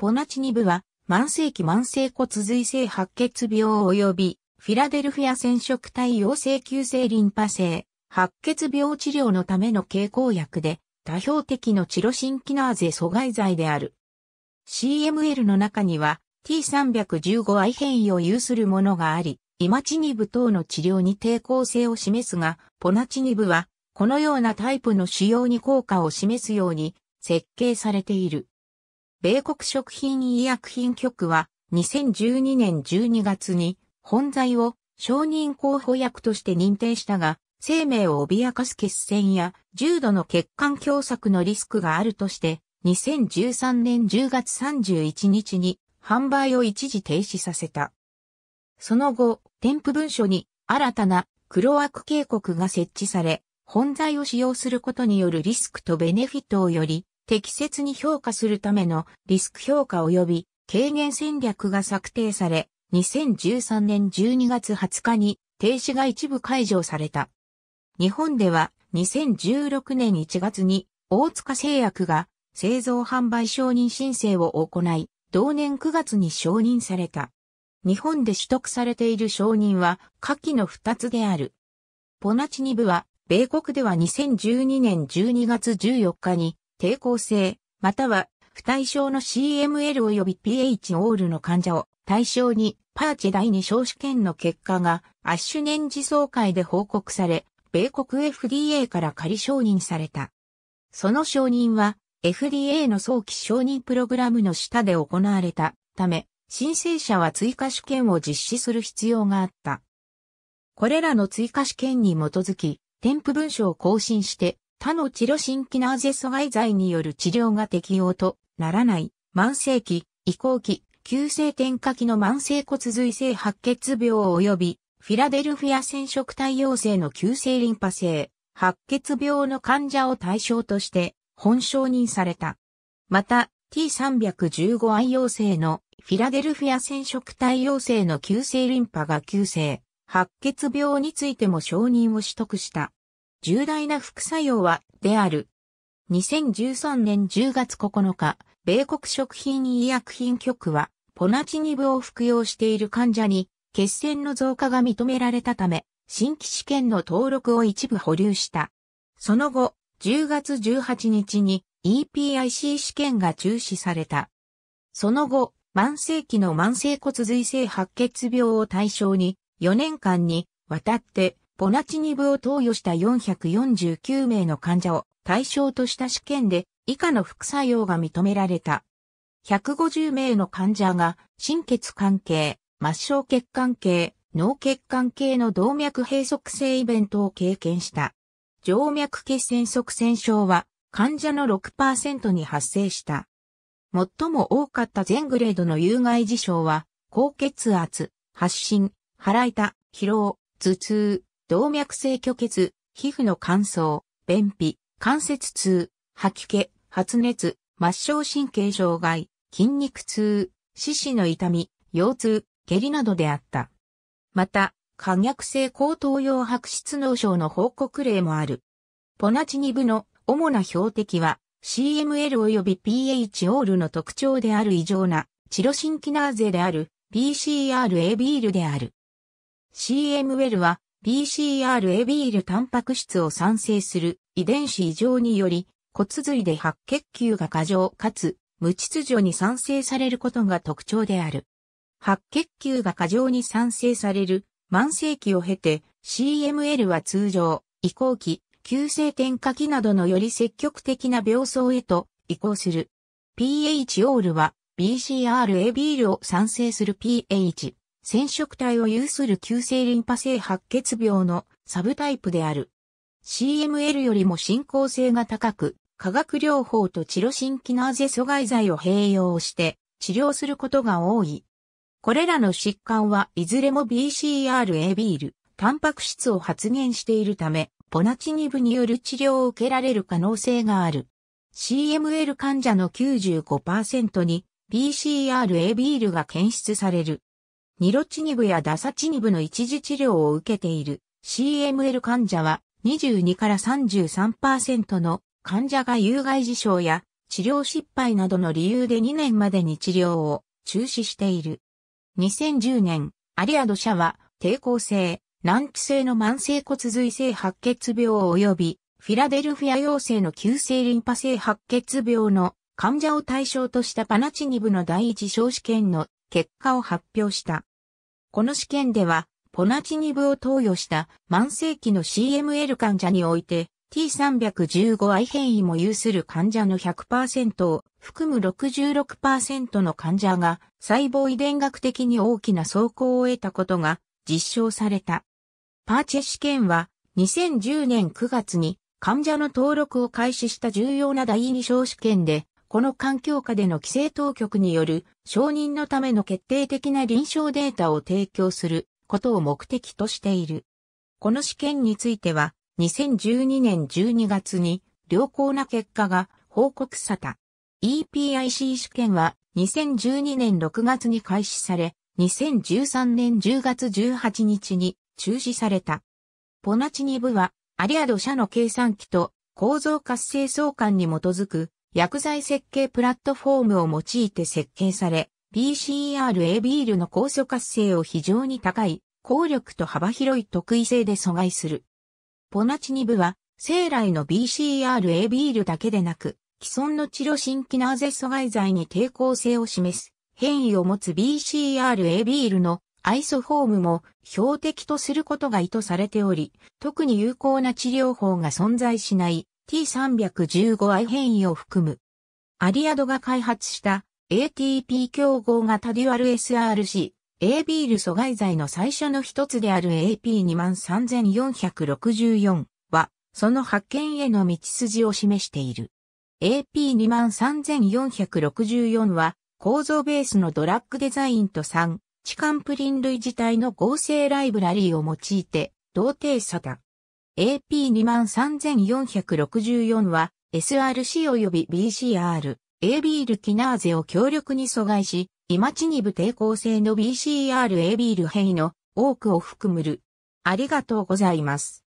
ポナチニブは、慢性期慢性骨髄性白血病及び、フィラデルフィア染色体陽性急性リンパ性、白血病治療のための経口薬で、多標的のチロシンキナーゼ阻害剤である。CML の中には T315I 変異を有するものがあり、イマチニブ等の治療に抵抗性を示すが、ポナチニブは、このようなタイプの使用に効果を示すように設計されている。米国食品医薬品局は2012年12月に本剤を承認候補薬として認定したが、生命を脅かす血栓や重度の血管狭窄のリスクがあるとして、2013年10月31日に販売を一時停止させた。その後、添付文書に新たな黒枠警告が設置され、本剤を使用することによるリスクとベネフィットをより適切に評価するためのリスク評価及び軽減戦略が策定され、2013年12月20日に停止が一部解除された。日本では2016年1月に大塚製薬が製造販売承認申請を行い、同年9月に承認された。日本で取得されている承認は下記の2つである。ポナチニブは米国では2012年12月14日に抵抗性、または不対象の CML 及び PH オールの患者を対象にパーチェ第2小試験の結果がアッシュ年次総会で報告され、米国 FDA から仮承認された。その承認は FDA の早期承認プログラムの下で行われたため、申請者は追加試験を実施する必要があった。これらの追加試験に基づき、添付文書を更新して他のチロシンキナーゼ阻害剤による治療が適用とならない、慢性期、移行期、急性転下期の慢性骨髄性白血病及び、フィラデルフィア染色体陽性の急性リンパ性、白血病の患者を対象として、本承認された。また、T315I 陽性のフィラデルフィア染色体陽性の急性リンパが急性、白血病についても承認を取得した。重大な副作用は、である。2013年10月9日、米国食品医薬品局は、ポナチニブを服用している患者に、血栓の増加が認められたため、新規試験の登録を一部保留した。その後、10月18日に EPIC 試験が中止された。その後、慢性期の慢性骨髄性白血病を対象に、4年間にわたってボナチニブを投与した449名の患者を対象とした試験で以下の副作用が認められた。150名の患者が心血管系、末梢血管系、脳血管系の動脈閉塞性イベントを経験した。静脈血栓塞栓症は患者の6%に発生した。最も多かった全グレードの有害事象は、高血圧、発疹、腹痛、疲労、頭痛、動脈性拒血、皮膚の乾燥、便秘、関節痛、吐き気、発熱、末梢神経障害、筋肉痛、四肢の痛み、腰痛、下痢などであった。また、可逆性高等用白質脳症の報告例もある。ポナチニブの主な標的は CML 及び PH オールの特徴である異常なチロシンキナーゼである p c r a ビールである。CML は BCR エビールタンパク質を産生する遺伝子異常により骨髄で白血球が過剰かつ無秩序に産生されることが特徴である。白血球が過剰に産生される慢性期を経て CML は通常、移行期、急性転化期などのより積極的な病巣へと移行する。PH オールは BCR エビールを産生する PH 染色体を有する急性リンパ性白血病のサブタイプである。CML よりも進行性が高く、化学療法とチロシンキナーゼ阻害剤を併用して治療することが多い。これらの疾患はいずれも BCR-A ビール、タンパク質を発現しているため、ポナチニブによる治療を受けられる可能性がある。CML 患者の95%に BCR-A ビールが検出される。ニロチニブやダサチニブの一時治療を受けている CML 患者は22から33%の患者が有害事象や治療失敗などの理由で2年までに治療を中止している。2010年、アリアド社は抵抗性、難治性の慢性骨髄性白血病及びフィラデルフィア陽性の急性リンパ性白血病の患者を対象としたパナチニブの第一小試験の結果を発表した。この試験では、ポナチニブを投与した慢性期の CML 患者において、T315I 変異も有する患者の100%を含む66%の患者が細胞遺伝学的に大きな走行を得たことが実証された。パーチェ試験は2010年9月に患者の登録を開始した重要な第二小試験でこの環境下での規制当局による承認のための決定的な臨床データを提供することを目的としている。この試験については、2012年12月に良好な結果が報告された。EPIC 試験は2012年6月に開始され、2013年10月18日に中止された。ポナチニブは、アリアド社の計算機と構造活性相関に基づく薬剤設計プラットフォームを用いて設計され、b c r a ビールの酵素活性を非常に高い、効力と幅広い特異性で阻害する。ポナチニブは、生来の b c r a ビールだけでなく、既存のチロシンキナーゼ阻害剤に抵抗性を示す、変異を持つ b c r a ビールのアイソフォームも標的とすることが意図されており、特に有効な治療法が存在しない T315i 変異を含む。アリアドが開発した ATP 競合型デュアル SRC、A ビール阻害剤の最初の一つである AP23464 は、その発見への道筋を示している。AP23464 は、構造ベースのドラッグデザインと3、置換プリン類自体の合成ライブラリーを用いて、同定差だ。AP23464 は SRC 及び BCR、AB ルキナーゼを強力に阻害し、イマチニブ抵抗性の BCR AB ル変異の多くを含むる。ありがとうございます。